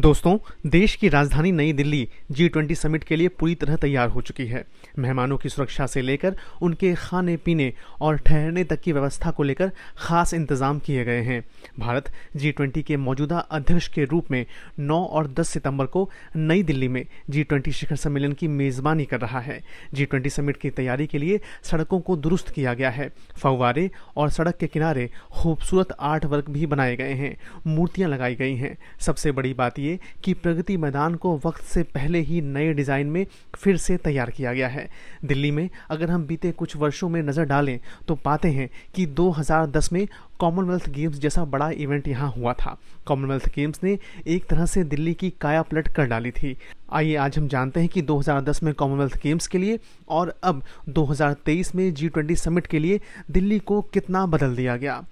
दोस्तों देश की राजधानी नई दिल्ली जी ट्वेंटी समिट के लिए पूरी तरह तैयार हो चुकी है मेहमानों की सुरक्षा से लेकर उनके खाने पीने और ठहरने तक की व्यवस्था को लेकर खास इंतजाम किए गए हैं भारत जी ट्वेंटी के मौजूदा अध्यक्ष के रूप में 9 और 10 सितंबर को नई दिल्ली में जी ट्वेंटी शिखर सम्मेलन की मेजबानी कर रहा है जी ट्वेंटी समिट की तैयारी के लिए सड़कों को दुरुस्त किया गया है फवारे और सड़क के किनारे खूबसूरत आर्ट वर्क भी बनाए गए हैं मूर्तियाँ लगाई गई हैं सबसे बड़ी बात यह चाहिए कि प्रगति मैदान को वक्त से पहले ही नए डिज़ाइन में फिर से तैयार किया गया है दिल्ली में अगर हम बीते कुछ वर्षों में नज़र डालें तो पाते हैं कि 2010 में कॉमनवेल्थ गेम्स जैसा बड़ा इवेंट यहाँ हुआ था कॉमनवेल्थ गेम्स ने एक तरह से दिल्ली की काया पलट कर डाली थी आइए आज हम जानते हैं कि 2010 में कॉमनवेल्थ गेम्स के लिए और अब 2023 में जी ट्वेंटी समिट के लिए दिल्ली को कितना बदल दिया गया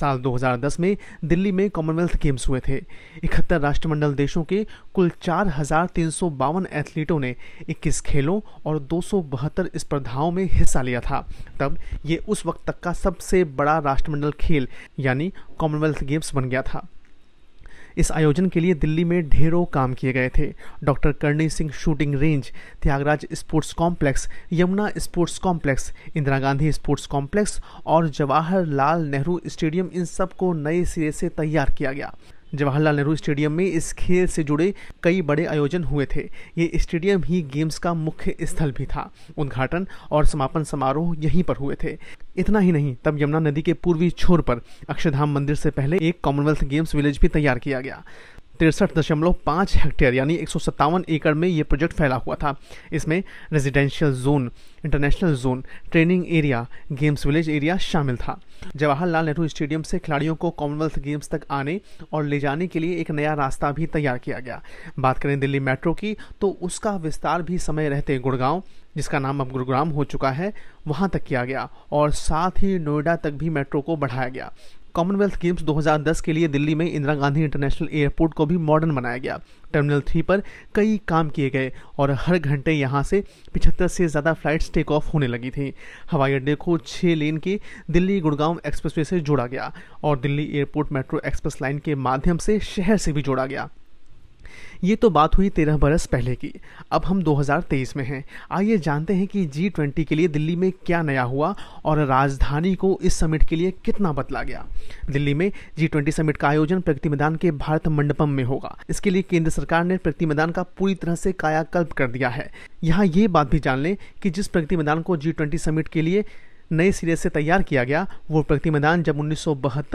साल 2010 में दिल्ली में कॉमनवेल्थ गेम्स हुए थे इकहत्तर राष्ट्रमंडल देशों के कुल चार एथलीटों ने 21 खेलों और दो स्पर्धाओं में हिस्सा लिया था तब ये उस वक्त तक का सबसे बड़ा राष्ट्रमंडल खेल यानी कॉमनवेल्थ गेम्स बन गया था इस आयोजन के लिए दिल्ली में ढेरों काम किए गए थे doctor Karni Singh shooting range Tyagaraj sports complex Yamuna sports complex Indira Gandhi sports complex और जवाहरलाल नेहरू स्टेडियम इन सबको नए सिरे से तैयार किया गया जवाहरलाल नेहरू स्टेडियम में इस खेल से जुड़े कई बड़े आयोजन हुए थे ये स्टेडियम ही गेम्स का मुख्य स्थल भी था उद्घाटन और समापन समारोह यहीं पर हुए थे इतना ही नहीं तब यमुना नदी के पूर्वी छोर पर अक्षरधाम मंदिर से पहले एक कॉमनवेल्थ गेम्स विलेज भी तैयार किया गया तिरसठ दशमलव पाँच हेक्टेयर यानी एक एकड़ में ये प्रोजेक्ट फैला हुआ था इसमें residential zone international zone training area games village area शामिल था जवाहरलाल नेहरू स्टेडियम से खिलाड़ियों को कॉमनवेल्थ गेम्स तक आने और ले जाने के लिए एक नया रास्ता भी तैयार किया गया बात करें दिल्ली मेट्रो की तो उसका विस्तार भी समय रहते गुड़गांव जिसका नाम अब गुरुग्राम हो चुका है वहाँ तक किया गया और साथ ही नोएडा तक भी मेट्रो को बढ़ाया गया कॉमनवेल्थ गेम्स 2010 के लिए दिल्ली में इंदिरा गांधी इंटरनेशनल एयरपोर्ट को भी मॉडर्न बनाया गया टर्मिनल थ्री पर कई काम किए गए और हर घंटे यहाँ से पिछहत्तर से ज़्यादा फ्लाइट्स टेक ऑफ होने लगी थी हवाई अड्डे को छः लेन के दिल्ली गुड़गांव एक्सप्रेसवे से जोड़ा गया और Delhi airport metro express line के माध्यम से शहर से भी जोड़ा गया ये तो बात हुई तेरह बरस पहले की अब हम 2023 में हैं आइए जानते हैं कि जी ट्वेंटी के लिए दिल्ली में क्या नया हुआ और राजधानी को इस समिट के लिए कितना बदला गया दिल्ली में जी ट्वेंटी समिट का आयोजन प्रगति मैदान के भारत मंडपम में होगा इसके लिए केंद्र सरकार ने प्रगति मैदान का पूरी तरह से कायाकल्प कर दिया है यहाँ ये बात भी जान लें कि जिस प्रगति मैदान को जी ट्वेंटी समिट के लिए नए सिरे से तैयार किया गया वो प्रगति मैदान जब उन्नीस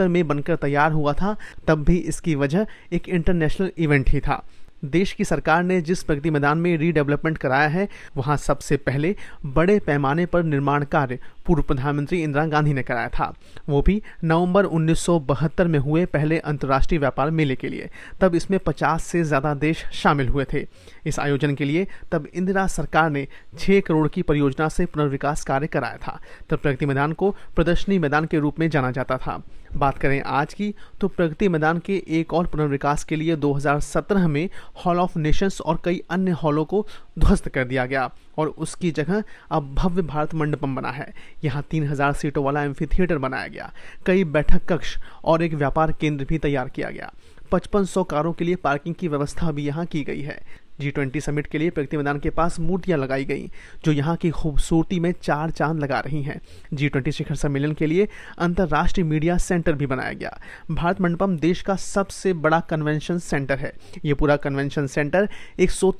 में बनकर तैयार हुआ था तब भी इसकी वजह एक इंटरनेशनल इवेंट ही था देश की सरकार ने जिस प्रगति मैदान में रीडेवलपमेंट कराया है वहाँ सबसे पहले बड़े पैमाने पर निर्माण कार्य पूर्व प्रधानमंत्री इंदिरा गांधी ने कराया था वो भी नवंबर 1972 में हुए पहले अंतर्राष्ट्रीय व्यापार मेले के लिए तब इसमें 50 से ज़्यादा देश शामिल हुए थे इस आयोजन के लिए तब इंदिरा सरकार ने 6 करोड़ की परियोजना से पुनर्विकास कार्य कराया था तब प्रगति मैदान को प्रदर्शनी मैदान के रूप में जाना जाता था बात करें आज की तो प्रगति मैदान के एक और पुनर्विकास के लिए 2017 में हॉल ऑफ नेशंस और कई अन्य हॉलों को ध्वस्त कर दिया गया और उसकी जगह अब भव्य भारत मंडपम बना है यहाँ तीन हजार सीटों वाला एम्फी थिएटर बनाया गया कई बैठक कक्ष और एक व्यापार केंद्र भी तैयार किया गया पचपन सौ कारों के लिए पार्किंग की व्यवस्था भी यहाँ की गई है जी ट्वेंटी समिट के लिए प्रगति मैदान के पास मूर्तियां लगाई गई जो यहाँ की खूबसूरती में चार चांद लगा रही हैं जी ट्वेंटी शिखर सम्मेलन के लिए अंतर्राष्ट्रीय मीडिया सेंटर भी बनाया गया भारत मंडपम देश का सबसे बड़ा कन्वेंशन सेंटर है ये पूरा कन्वेंशन सेंटर एक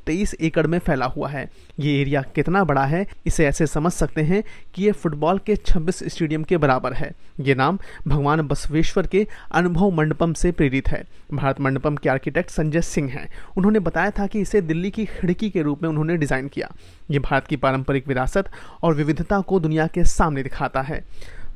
एकड़ में फैला हुआ है ये एरिया कितना बड़ा है इसे ऐसे समझ सकते हैं कि ये फुटबॉल के छब्बीस स्टेडियम के बराबर है ये नाम भगवान बसवेश्वर के अनुभव मंडपम से प्रेरित है भारत मंडपम के आर्किटेक्ट संजय सिंह हैं उन्होंने बताया था कि इसे दिल्ली की खिड़की के रूप में उन्होंने डिज़ाइन किया ये भारत की पारंपरिक विरासत और विविधता को दुनिया के सामने दिखाता है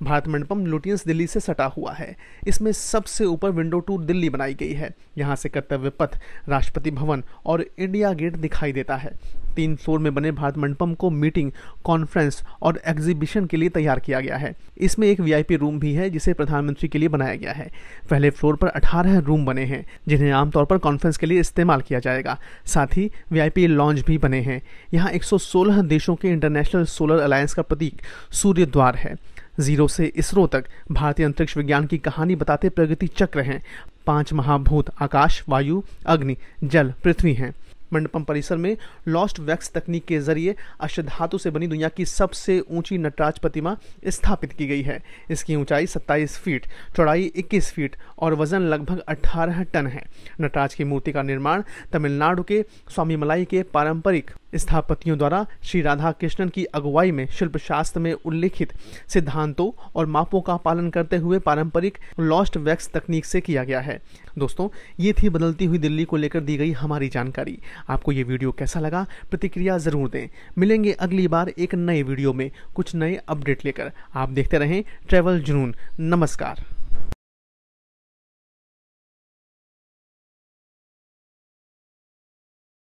भारत मंडपम लुटियंस दिल्ली से सटा हुआ है इसमें सबसे ऊपर विंडो टू दिल्ली बनाई गई है यहाँ से कर्तव्य पथ राष्ट्रपति भवन और इंडिया गेट दिखाई देता है तीन फ्लोर में बने भारत मंडपम को मीटिंग कॉन्फ्रेंस और एग्जीबिशन के लिए तैयार किया गया है इसमें एक वीआईपी रूम भी है जिसे प्रधानमंत्री के लिए बनाया गया है पहले फ्लोर पर 18 रूम बने हैं जिन्हें आमतौर पर कॉन्फ्रेंस के लिए इस्तेमाल किया जाएगा साथ ही वीआईपी लॉन्च भी बने हैं यहाँ एक देशों के इंटरनेशनल सोलर अलायंस का प्रतीक सूर्य द्वार है जीरो से इसरो तक भारतीय अंतरिक्ष विज्ञान की कहानी बताते प्रगति चक्र हैं पांच महाभूत आकाश वायु अग्नि जल पृथ्वी हैं मंडपम परिसर में लॉस्ट वैक्स तकनीक के जरिए अष्टधातु से बनी दुनिया की सबसे ऊंची नटराज प्रतिमा स्थापित की गई है इसकी ऊंचाई 27 फीट चौड़ाई 21 फीट और वजन लगभग 18 टन है नटराज की मूर्ति का निर्माण तमिलनाडु के स्वामीमलाई के पारंपरिक स्थापतियों द्वारा श्री राधा कृष्णन की अगुवाई में शिल्पशास्त्र में उल्लेखित सिद्धांतों और मापों का पालन करते हुए पारंपरिक लॉस्ट वैक्स तकनीक से किया गया है दोस्तों ये थी बदलती हुई दिल्ली को लेकर दी गई हमारी जानकारी आपको ये वीडियो कैसा लगा प्रतिक्रिया ज़रूर दें मिलेंगे अगली बार एक नए वीडियो में कुछ नए अपडेट लेकर आप देखते रहें ट्रैवल जुनून नमस्कार